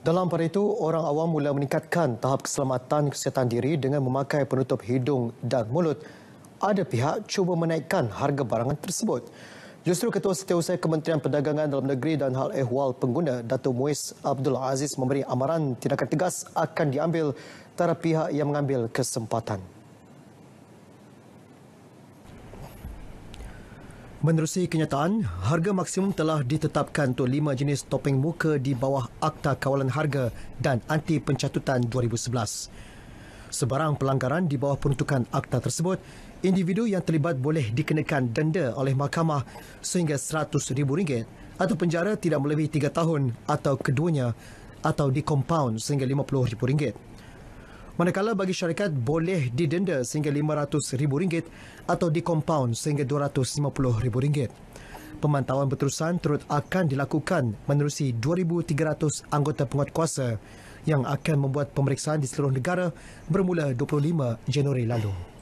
Dalam pada itu, orang awam mula meningkatkan tahap keselamatan kesihatan diri dengan memakai penutup hidung dan mulut. Ada pihak cuba menaikkan harga barangan tersebut. Justru Ketua Setiausaha Kementerian Perdagangan Dalam Negeri dan Hal Ehwal Pengguna, Dato' Muiz Abdul Aziz memberi amaran tindakan tegas akan diambil terhadap pihak yang mengambil kesempatan. Menerusi kenyataan, harga maksimum telah ditetapkan untuk lima jenis topeng muka di bawah Akta Kawalan Harga dan Anti Pencatutan 2011. Sebarang pelanggaran di bawah peruntukan akta tersebut, individu yang terlibat boleh dikenakan denda oleh mahkamah sehingga rm ringgit atau penjara tidak melebihi tiga tahun atau keduanya atau dikompaun sehingga rm ringgit. Manakala bagi syarikat boleh didenda sehingga RM500,000 atau dikompaun sehingga RM250,000. Pemantauan berterusan turut akan dilakukan menerusi 2,300 anggota kuasa yang akan membuat pemeriksaan di seluruh negara bermula 25 Januari lalu.